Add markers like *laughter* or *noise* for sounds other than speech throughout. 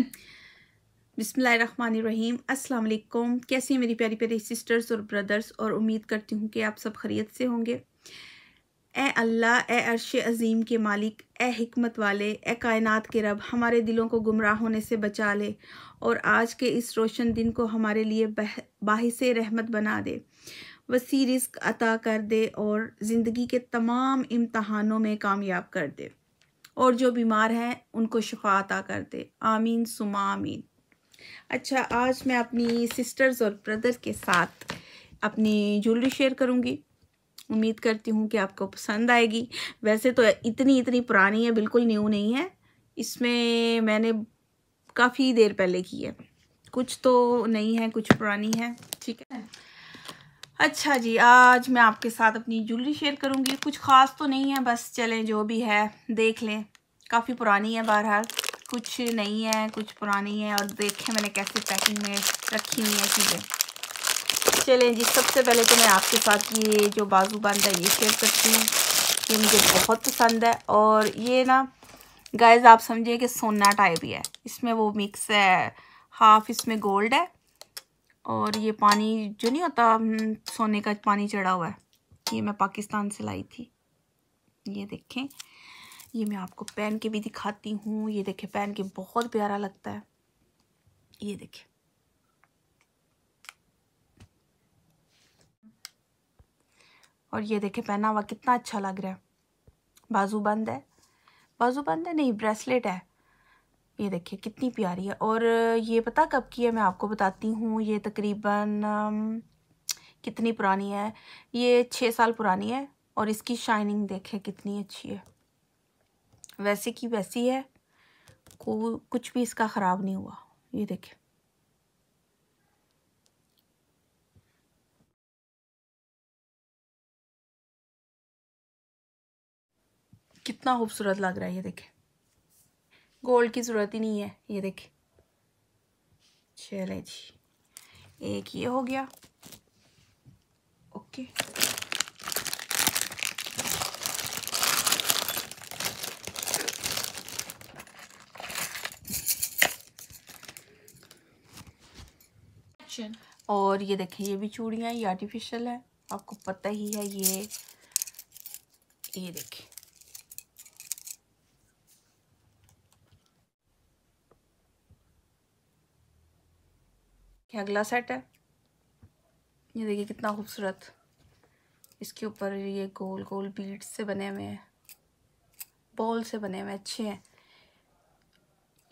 बिसमीम अस्सलाम वालेकुम कैसे हैं मेरी प्यारी प्यारी सिस्टर्स और ब्रदर्स और उम्मीद करती हूँ कि आप सब खरीत से होंगे ए अल्लाह ए अरश अज़ीम के मालिक ए हमत वाले ए कायनात के रब हमारे दिलों को गुमराह होने से बचा ले और आज के इस रोशन दिन को हमारे लिए बाहिस रहमत बना दे वसी रिस्क अता कर दे और ज़िंदगी के तमाम इम्तहानों में कामयाब कर दे और जो बीमार हैं उनको शफा अता कर दे आमीन सुमा आमीन अच्छा आज मैं अपनी सिस्टर्स और ब्रदर के साथ अपनी ज्वेलरी शेयर करूँगी उम्मीद करती हूँ कि आपको पसंद आएगी वैसे तो इतनी इतनी पुरानी है बिल्कुल न्यू नहीं है इसमें मैंने काफ़ी देर पहले की है कुछ तो नहीं है कुछ पुरानी है ठीक है अच्छा जी आज मैं आपके साथ अपनी ज्वेलरी शेयर करूँगी कुछ ख़ास तो नहीं है बस चलें जो भी है देख लें काफ़ी पुरानी है बहरहाल कुछ नहीं है कुछ पुरानी है और देखें मैंने कैसे पैकिंग में रखी हुई है चीज़ें चलें जी सबसे पहले तो मैं आपके साथ ये जो बाजू बंद है ये शेयर करती हूँ ये मुझे बहुत पसंद है और ये ना गाइज आप समझिए कि सोना टाइप ही है इसमें वो मिक्स है हाफ इसमें गोल्ड है और ये पानी जो नहीं होता हम्म, सोने का पानी चढ़ा हुआ है ये मैं पाकिस्तान से लाई थी ये देखें ये मैं आपको पहन के भी दिखाती हूँ ये देखें पहन के बहुत प्यारा लगता है ये देखें और ये देखें पहना हुआ कितना अच्छा लग रहा है बाजू बंद है बाजू बंद है नहीं ब्रेसलेट है ये देखिए कितनी प्यारी है और ये पता कब की है मैं आपको बताती हूँ ये तकरीबन कितनी पुरानी है ये छः साल पुरानी है और इसकी शाइनिंग देखें कितनी अच्छी है वैसे की वैसी है को कुछ भी इसका ख़राब नहीं हुआ ये देखें कितना खूबसूरत लग रहा है ये देखें गोल्ड की ज़रूरत ही नहीं है ये देखिए चले जी एक ये हो गया ओके और ये देखें ये भी चूड़ियाँ ये आर्टिफिशियल है आपको पता ही है ये ये देखें कि अगला सेट है ये देखिए कितना खूबसूरत इसके ऊपर ये गोल गोल बीट्स से बने हुए हैं बॉल से बने हुए अच्छे हैं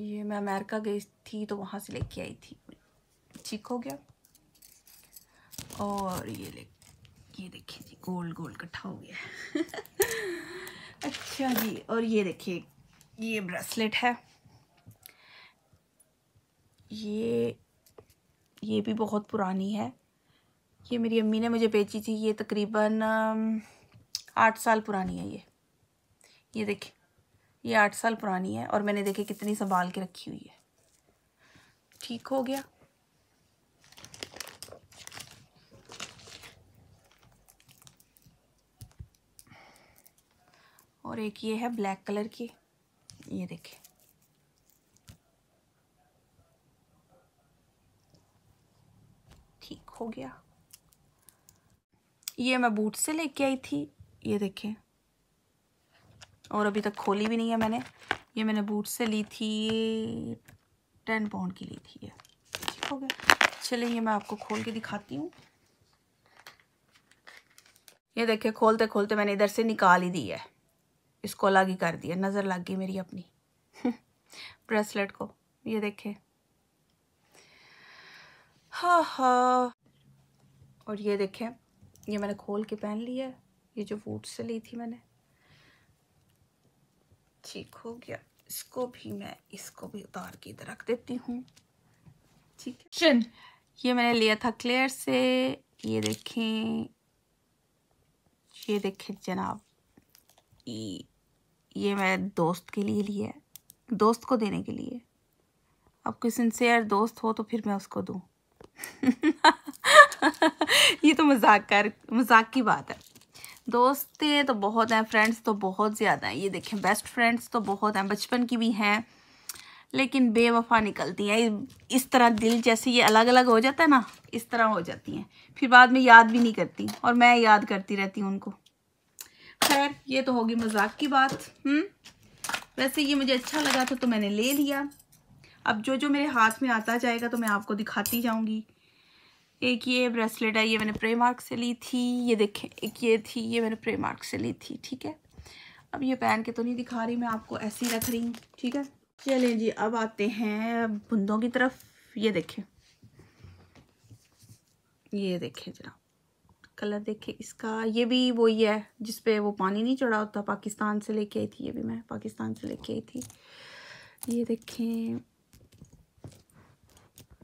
ये मैं अमेरिका गई थी तो वहाँ से लेके आई थी ठीक हो गया और ये ले ये देखिए जी गोल गोल इकट्ठा हो गया *laughs* अच्छा जी और ये देखिए ये ब्रेसलेट है ये ये भी बहुत पुरानी है ये मेरी अम्मी ने मुझे बेची थी ये तकरीबन आठ साल पुरानी है ये ये देखे ये आठ साल पुरानी है और मैंने देखे कितनी संभाल के रखी हुई है ठीक हो गया और एक ये है ब्लैक कलर की ये देखें हो गया ये मैं बूट से लेके आई थी ये देखें और अभी तक खोली भी नहीं है मैंने ये मैंने बूट से ली थी टेन पाउंड की ली थी ये हो गया चलिए ये मैं आपको खोल के दिखाती हूँ ये देखिए खोलते खोलते मैंने इधर से निकाल ही दी है इसको अलग ही कर दिया नज़र लग गई मेरी अपनी *laughs* ब्रेसलेट को ये देखे हा हा और ये देखें ये मैंने खोल के पहन लिया है ये जो वूट से ली थी मैंने ठीक हो गया इसको भी मैं इसको भी उतार के इधर रख देती हूँ ठीक है ये मैंने लिया था क्लेयर से ये देखें ये देखें जनाब ये, मैं दोस्त के लिए लिया है दोस्त को देने के लिए अब कोई सिंसियर दोस्त हो तो फिर मैं उसको दूँ *laughs* *laughs* ये तो मजाक कर मजाक की बात है दोस्तें तो बहुत हैं फ्रेंड्स तो बहुत ज़्यादा हैं ये देखें बेस्ट फ्रेंड्स तो बहुत हैं बचपन की भी हैं लेकिन बेवफा निकलती हैं इस तरह दिल जैसे ये अलग अलग हो जाता है ना इस तरह हो जाती हैं फिर बाद में याद भी नहीं करती और मैं याद करती रहती हूँ उनको खैर ये तो होगी मजाक की बात हम्म वैसे ये मुझे अच्छा लगा था तो मैंने ले लिया अब जो जो मेरे हाथ में आता जाएगा तो मैं आपको दिखाती जाऊँगी एक ये ब्रेसलेट है ये मैंने प्रे मार्क से ली थी ये देखें एक ये थी ये मैंने प्रे मार्क से ली थी ठीक है अब ये पहन के तो नहीं दिखा रही मैं आपको ऐसी रख रही हूँ ठीक है चलें जी अब आते हैं बुंदों की तरफ ये देखें ये देखें जरा कलर देखें इसका ये भी वो ही है जिसपे वो पानी नहीं चढ़ा होता पाकिस्तान से लेके आई थी ये भी मैं पाकिस्तान से लेके आई थी ये देखें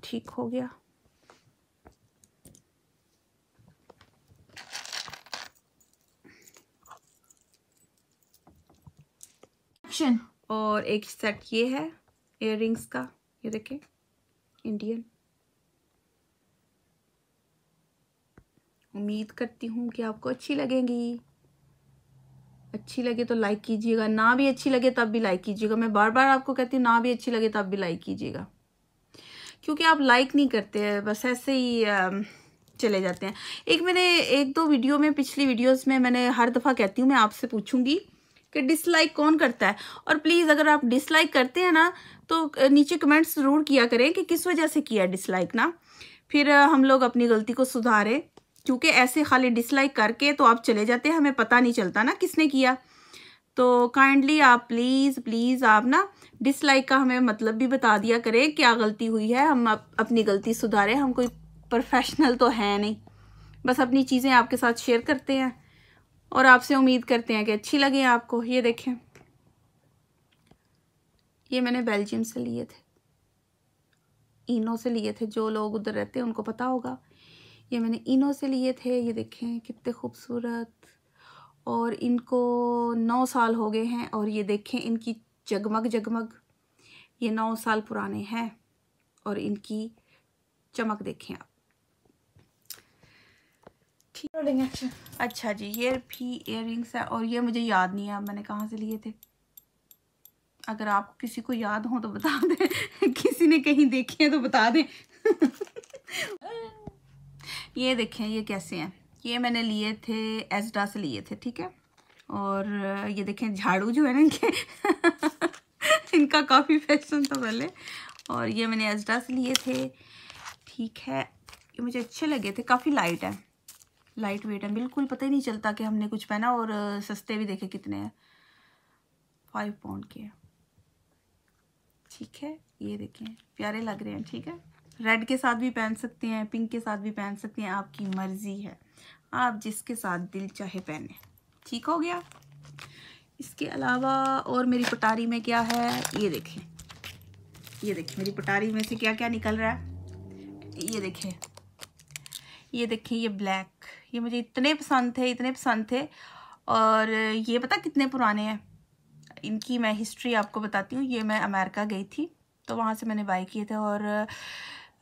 ठीक हो गया कलेक्शन और एक सेट ये है इयर का ये देखें इंडियन उम्मीद करती हूँ कि आपको अच्छी लगेंगी अच्छी लगे तो लाइक कीजिएगा ना भी अच्छी लगे तब भी लाइक कीजिएगा मैं बार बार आपको कहती हूँ ना भी अच्छी लगे तब भी लाइक कीजिएगा क्योंकि आप लाइक नहीं करते हैं बस ऐसे ही चले जाते हैं एक मैंने एक दो वीडियो में पिछली वीडियोस में मैंने हर दफ़ा कहती हूँ मैं आपसे पूछूंगी कि डिसलाइक कौन करता है और प्लीज़ अगर आप डिसलाइक करते हैं ना तो नीचे कमेंट्स ज़रूर किया करें कि किस वजह से किया डिसलाइक ना फिर हम लोग अपनी गलती को सुधारें क्योंकि ऐसे खाली डिसलाइक करके तो आप चले जाते हैं हमें पता नहीं चलता ना किसने किया तो काइंडली आप प्लीज़ प्लीज़ आप ना डिसलाइक का हमें मतलब भी बता दिया करें क्या गलती हुई है हम आप अपनी गलती सुधारें हम कोई प्रोफेशनल तो है नहीं बस अपनी चीज़ें आपके साथ शेयर करते हैं और आपसे उम्मीद करते हैं कि अच्छी लगे आपको ये देखें ये मैंने बेल्जियम से लिए थे इनो से लिए थे जो लोग उधर रहते हैं उनको पता होगा ये मैंने इनो से लिए थे ये देखें कितने खूबसूरत और इनको नौ साल हो गए हैं और ये देखें इनकी जगमग जगमग ये नौ साल पुराने हैं और इनकी चमक देखें आप ठीक अच्छा।, अच्छा जी ये भी इयर है और ये मुझे याद नहीं है मैंने कहाँ से लिए थे अगर आप किसी को याद हो तो बता दें *laughs* किसी ने कहीं देखे हैं तो बता दें *laughs* ये देखें ये कैसे हैं ये मैंने लिए थे एजडा से लिए थे ठीक है और ये देखें झाड़ू जो है ना इनके *laughs* इनका काफ़ी फैशन था पहले और ये मैंने एजडा से लिए थे ठीक है ये मुझे अच्छे लगे थे काफ़ी लाइट है लाइट वेट है बिल्कुल पता ही नहीं चलता कि हमने कुछ पहना और सस्ते भी देखे कितने हैं फाइव पाउंड के ठीक है ये देखें प्यारे लग रहे हैं ठीक है रेड के साथ भी पहन सकते हैं पिंक के साथ भी पहन सकते हैं आपकी मर्ज़ी है आप जिसके साथ दिल चाहे पहने ठीक हो गया इसके अलावा और मेरी पटारी में क्या है ये देखें ये देखें मेरी पटारी में से क्या क्या निकल रहा है ये देखें ये देखें ये ब्लैक ये मुझे इतने पसंद थे इतने पसंद थे और ये पता कितने पुराने हैं इनकी मैं हिस्ट्री आपको बताती हूँ ये मैं अमेरिका गई थी तो वहाँ से मैंने बाई किए थे और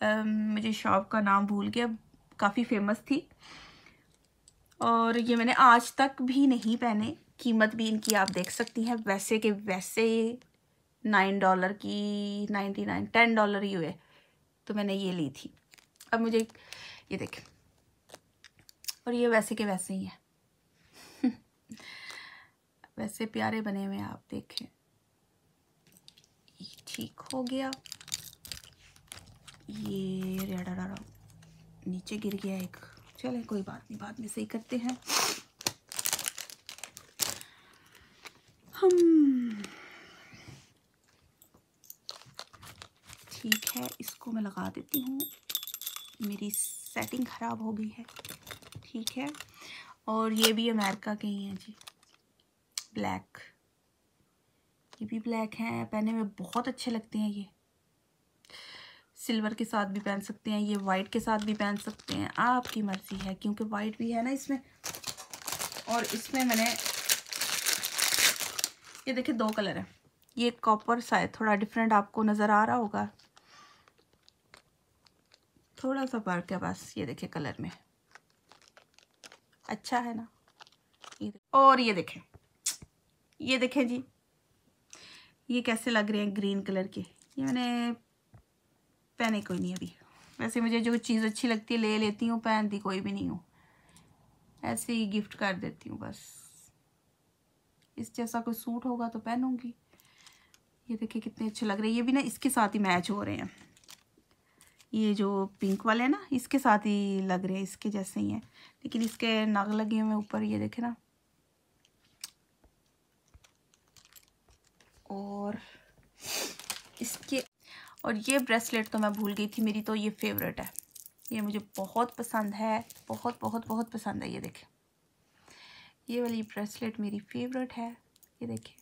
आ, मुझे शॉप का नाम भूल गया काफ़ी फेमस थी और ये मैंने आज तक भी नहीं पहने कीमत भी इनकी आप देख सकती हैं वैसे के वैसे नाइन डॉलर की नाइन्टी नाइन टेन डॉलर ही हुए तो मैंने ये ली थी अब मुझे ये देखें और ये वैसे के वैसे ही है *laughs* वैसे प्यारे बने हुए आप देखें ठीक हो गया ये रेडा डाड़ा नीचे गिर गया एक चले कोई बात नहीं बाद में सही करते हैं हम ठीक है इसको मैं लगा देती हूँ मेरी सेटिंग ख़राब हो गई है ठीक है और ये भी अमेरिका के ही हैं जी ब्लैक ये भी ब्लैक हैं पहने में बहुत अच्छे लगते हैं ये सिल्वर के साथ भी पहन सकते हैं ये वाइट के साथ भी पहन सकते हैं आपकी मर्ज़ी है क्योंकि वाइट भी है ना इसमें और इसमें मैंने ये देखिए दो कलर है ये कॉपर सा है थोड़ा डिफरेंट आपको नज़र आ रहा होगा थोड़ा सा फर्क है बस ये देखिए कलर में अच्छा है ना ये और ये देखें ये देखें जी ये कैसे लग रहे हैं ग्रीन कलर के ये मैंने पहने कोई नहीं अभी वैसे मुझे जो चीज़ अच्छी लगती है ले लेती हूँ पहनती कोई भी नहीं हूँ ऐसे ही गिफ्ट कर देती हूँ बस इस जैसा कोई सूट होगा तो पहनूंगी ये देखिए कितने अच्छे लग रहे हैं ये भी ना इसके साथ ही मैच हो रहे हैं ये जो पिंक वाले ना इसके साथ ही लग रहे हैं इसके जैसे ही हैं लेकिन इसके नग लगे हुए ऊपर ये देखे ना और इसके और ये ब्रेसलेट तो मैं भूल गई थी मेरी तो ये फेवरेट है ये मुझे बहुत पसंद है बहुत बहुत बहुत पसंद है ये देखें ये वाली ब्रेसलेट मेरी फेवरेट है ये देखें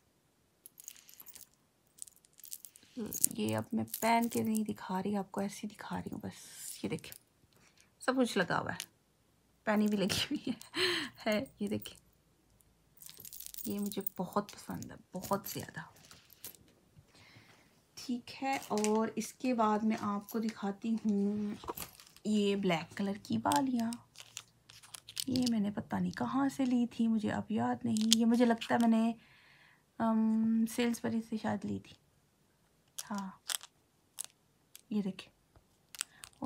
ये अब मैं पहन के नहीं दिखा रही आपको ऐसी दिखा रही हूँ बस ये देखें सब कुछ लगा हुआ है पैनी भी लगी हुई है, *laughs* है ये देखें ये मुझे बहुत पसंद है बहुत ज़्यादा ठीक है और इसके बाद मैं आपको दिखाती हूँ ये ब्लैक कलर की बालियाँ ये मैंने पता नहीं कहाँ से ली थी मुझे अब याद नहीं ये मुझे लगता है मैंने सेल्स परी से शायद ली थी हाँ ये देखिए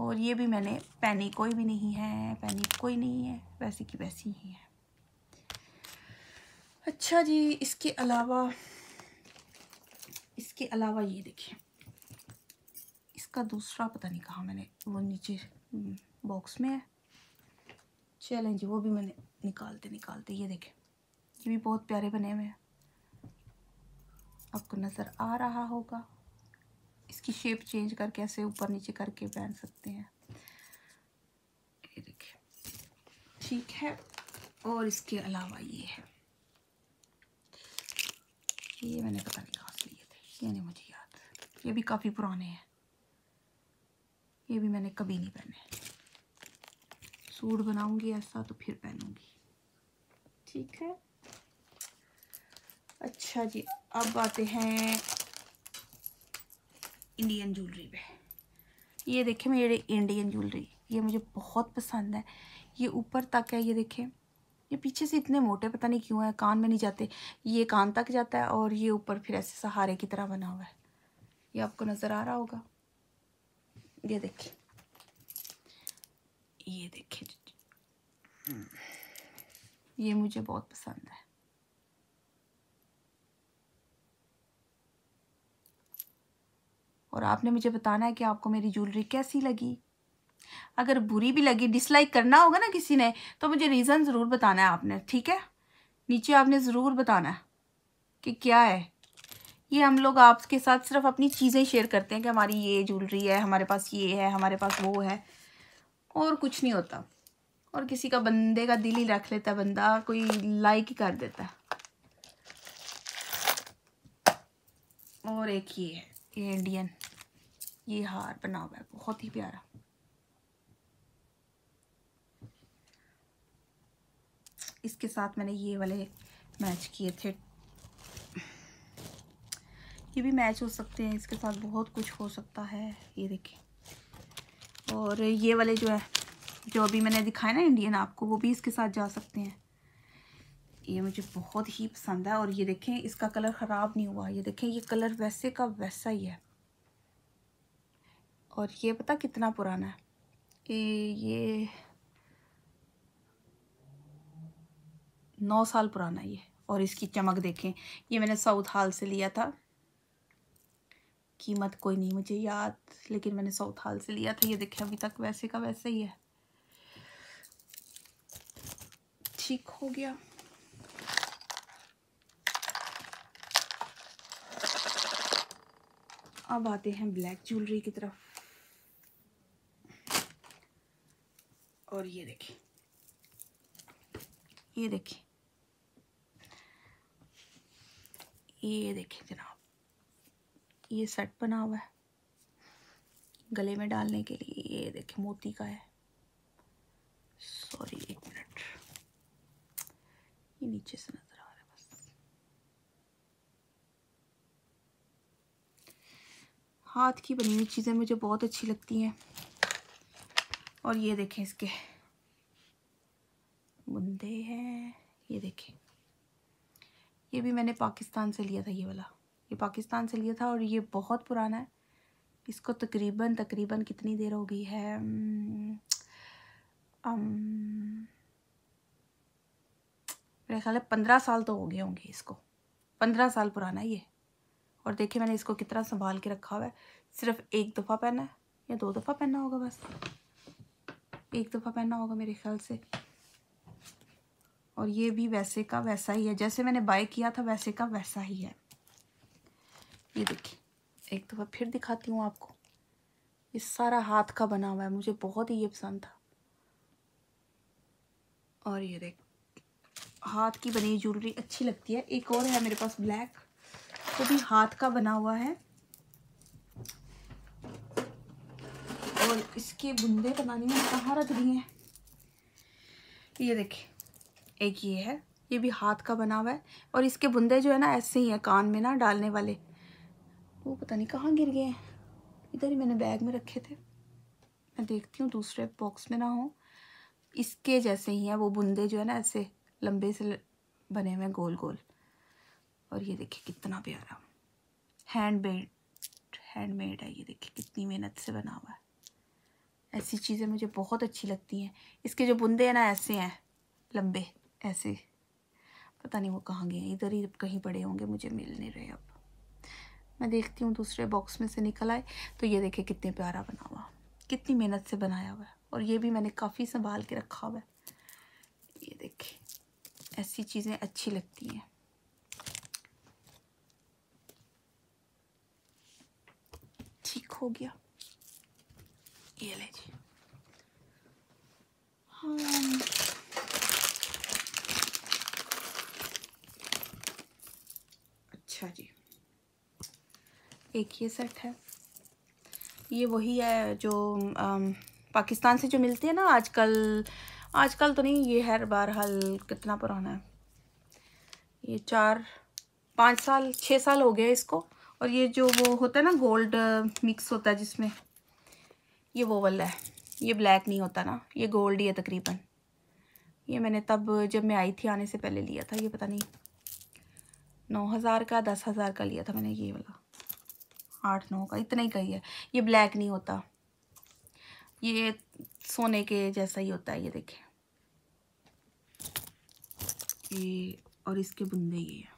और ये भी मैंने पैनी कोई भी नहीं है पैनी कोई नहीं है वैसी की वैसी ही है अच्छा जी इसके अलावा इसके अलावा ये देखिए इसका दूसरा पता नहीं कहा मैंने वो नीचे बॉक्स हम्म, में है चलें जी वो भी मैंने निकालते निकालते ये देखें ये भी बहुत प्यारे बने हुए हैं आपको नज़र आ रहा होगा इसकी शेप चेंज करके ऐसे ऊपर नीचे करके पहन सकते हैं ये देखिए ठीक है और इसके अलावा ये है ये मैंने पता नहीं कहा से लिए थे ये नहीं मुझे याद ये भी काफ़ी पुराने हैं ये भी मैंने कभी नहीं पहने सूट बनाऊंगी ऐसा तो फिर पहनूंगी ठीक है अच्छा जी अब आते हैं इंडियन ज्वेलरी पे ये देखें मेरे इंडियन ज्वेलरी ये मुझे बहुत पसंद है ये ऊपर तक है ये देखें ये पीछे से इतने मोटे पता नहीं क्यों है कान में नहीं जाते ये कान तक जाता है और ये ऊपर फिर ऐसे सहारे की तरह बना हुआ है ये आपको नज़र आ रहा होगा ये देखिए ये देखिए ये मुझे बहुत पसंद है और आपने मुझे बताना है कि आपको मेरी ज्वेलरी कैसी लगी अगर बुरी भी लगी डिसलाइक करना होगा ना किसी ने तो मुझे रीज़न ज़रूर बताना है आपने ठीक है नीचे आपने ज़रूर बताना है कि क्या है ये हम लोग आपके साथ सिर्फ अपनी चीज़ें शेयर करते हैं कि हमारी ये ज्वेलरी है हमारे पास ये है हमारे पास वो है और कुछ नहीं होता और किसी का बंदे का दिल ही रख लेता बंदा कोई लाइक ही कर देता है और एक ये है ये इंडियन ये हार बना हुआ है बहुत ही प्यारा इसके साथ मैंने ये वाले मैच किए थे ये भी मैच हो सकते हैं इसके साथ बहुत कुछ हो सकता है ये देखिए और ये वाले जो है जो अभी मैंने दिखाया ना इंडियन आपको वो भी इसके साथ जा सकते हैं ये मुझे बहुत ही पसंद है और ये देखें इसका कलर ख़राब नहीं हुआ ये देखें ये कलर वैसे का वैसा ही है और ये पता कितना पुराना है ये, ये नौ साल पुराना ये और इसकी चमक देखें ये मैंने साउथ हाल से लिया था कीमत कोई नहीं मुझे याद लेकिन मैंने साउथ हाल से लिया था ये देखें अभी तक वैसे का वैसा ही है ठीक हो गया अब आते हैं ब्लैक ज्वेलरी की तरफ और ये देखिए ये देखिए ये देखिए जनाब ये सेट बना हुआ है गले में डालने के लिए ये देखिए मोती का है सॉरी एक मिनट ये नीचे से हाथ की बनी हुई चीज़ें मुझे बहुत अच्छी लगती हैं और ये देखें इसके बुंदे हैं ये देखें ये भी मैंने पाकिस्तान से लिया था ये वाला ये पाकिस्तान से लिया था और ये बहुत पुराना है इसको तकरीबन तकरीबन कितनी देर हो गई है मेरे ख्याल है पंद्रह साल तो हो गए होंगे इसको पंद्रह साल पुराना है ये और देखिए मैंने इसको कितना संभाल के रखा हुआ है सिर्फ एक दफ़ा पहना है या दो दफ़ा पहनना होगा बस एक दफ़ा पहनना होगा मेरे ख्याल से और ये भी वैसे का वैसा ही है जैसे मैंने बाय किया था वैसे का वैसा ही है ये देखिए एक दफ़ा फिर दिखाती हूँ आपको ये सारा हाथ का बना हुआ है मुझे बहुत ही ये पसंद था और ये देख हाथ की बनी ज्वेलरी अच्छी लगती है एक और है मेरे पास ब्लैक वो भी हाथ का बना हुआ है और इसके बुंदे बनाने में कहाँ रख दिए हैं ये देखिए एक ये है ये भी हाथ का बना हुआ है और इसके बुंदे जो है ना ऐसे ही हैं कान में ना डालने वाले वो पता नहीं कहाँ गिर गए हैं इधर ही मैंने बैग में रखे थे मैं देखती हूँ दूसरे बॉक्स में ना हो इसके जैसे ही हैं वो बुंदे जो है ना ऐसे लंबे से बने हुए हैं गोल गोल और ये देखिए कितना प्यारा हैंडमेड हैंडमेड है ये देखिए कितनी मेहनत से बना हुआ है ऐसी चीज़ें मुझे बहुत अच्छी लगती हैं इसके जो बुंदे हैं ना ऐसे हैं लंबे ऐसे पता नहीं वो कहाँ गए इधर ही कहीं पड़े होंगे मुझे मिल नहीं रहे अब मैं देखती हूँ दूसरे बॉक्स में से निकल आए तो ये देखिए कितने प्यारा बना हुआ कितनी मेहनत से बनाया हुआ है और ये भी मैंने काफ़ी संभाल के रखा हुआ है ये देखिए ऐसी चीज़ें अच्छी लगती हैं हो गया ये ले जी हाँ अच्छा जी एक ये सेट है ये वही है जो आ, पाकिस्तान से जो मिलती है ना आजकल आजकल तो नहीं ये है बहरहाल कितना पुराना है ये चार पाँच साल छः साल हो गया इसको और ये जो वो होता है ना गोल्ड मिक्स होता है जिसमें ये वो वाला है ये ब्लैक नहीं होता ना ये गोल्ड ही है तकरीबन ये मैंने तब जब मैं आई थी आने से पहले लिया था ये पता नहीं नौ हज़ार का दस हज़ार का लिया था मैंने ये वाला आठ नौ का इतना ही का ही है ये ब्लैक नहीं होता ये सोने के जैसा ही होता है ये देखें ये और इसके बुंदे ये है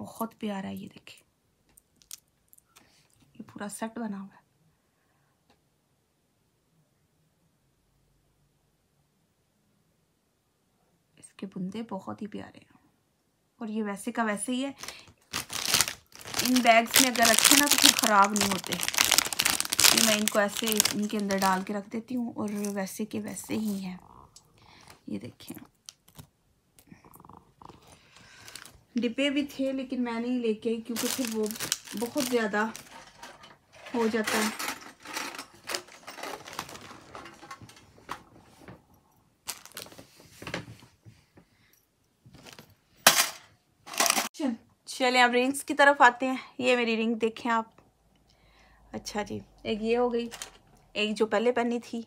बहुत प्यारा है ये देखिए ये पूरा सेट बना हुआ है इसके बुंदे बहुत ही प्यारे हैं और ये वैसे का वैसे ही है इन बैग्स में अगर रखे ना तो फिर ख़राब नहीं होते ये मैं इनको ऐसे इनके अंदर डाल के रख देती हूँ और वैसे के वैसे ही हैं ये देखिए डिब्बे भी थे लेकिन मैं नहीं लेके आई क्योंकि फिर वो बहुत ज़्यादा हो जाता है चलें अब रिंग्स की तरफ आते हैं ये मेरी रिंग देखें आप अच्छा जी एक ये हो गई एक जो पहले पहनी थी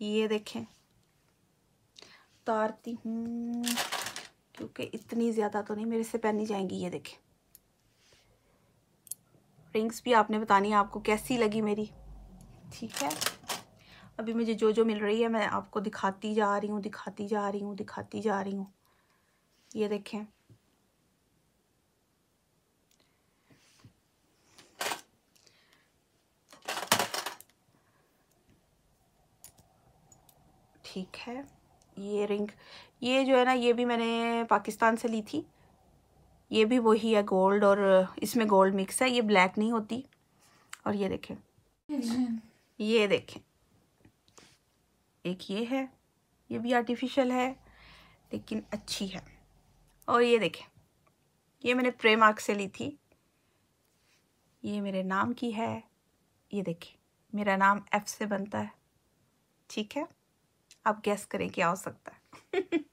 ये देखें उतारती हूँ हम्म। क्योंकि इतनी ज़्यादा तो नहीं मेरे से पहनी जाएंगी ये देखें रिंग्स भी आपने बतानी है आपको कैसी लगी मेरी ठीक है अभी मुझे जो जो मिल रही है मैं आपको दिखाती जा रही हूँ दिखाती जा रही हूँ दिखाती जा रही हूँ ये देखें ठीक है ये रिंग ये जो है ना ये भी मैंने पाकिस्तान से ली थी ये भी वही है गोल्ड और इसमें गोल्ड मिक्स है ये ब्लैक नहीं होती और ये देखें ये देखें एक ये है ये भी आर्टिफिशियल है लेकिन अच्छी है और ये देखें ये मैंने प्रेमार्क से ली थी ये मेरे नाम की है ये देखें मेरा नाम एफ से बनता है ठीक है आप गैस करें क्या हो सकता है *laughs*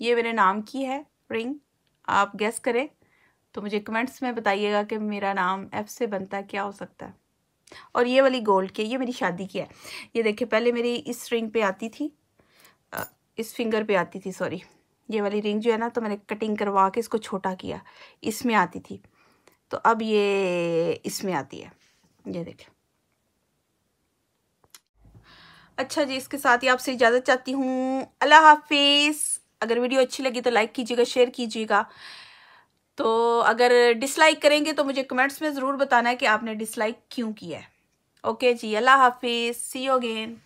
ये मेरे नाम की है रिंग आप गेस करें तो मुझे कमेंट्स में बताइएगा कि मेरा नाम एफ़ से बनता है क्या हो सकता है और ये वाली गोल्ड की ये मेरी शादी की है ये देखिए पहले मेरी इस रिंग पे आती थी इस फिंगर पे आती थी सॉरी ये वाली रिंग जो है ना तो मैंने कटिंग करवा के इसको छोटा किया इसमें आती थी तो अब ये इसमें आती है ये देखें अच्छा जी इसके साथ ही आपसे इजाज़त चाहती हूँ अल्लाह हाफिज़ अगर वीडियो अच्छी लगी तो लाइक कीजिएगा शेयर कीजिएगा तो अगर डिसलाइक करेंगे तो मुझे कमेंट्स में ज़रूर बताना है कि आपने डिसलाइक क्यों किया है ओके जी अल्लाह हाफिज़ सी यू अगेन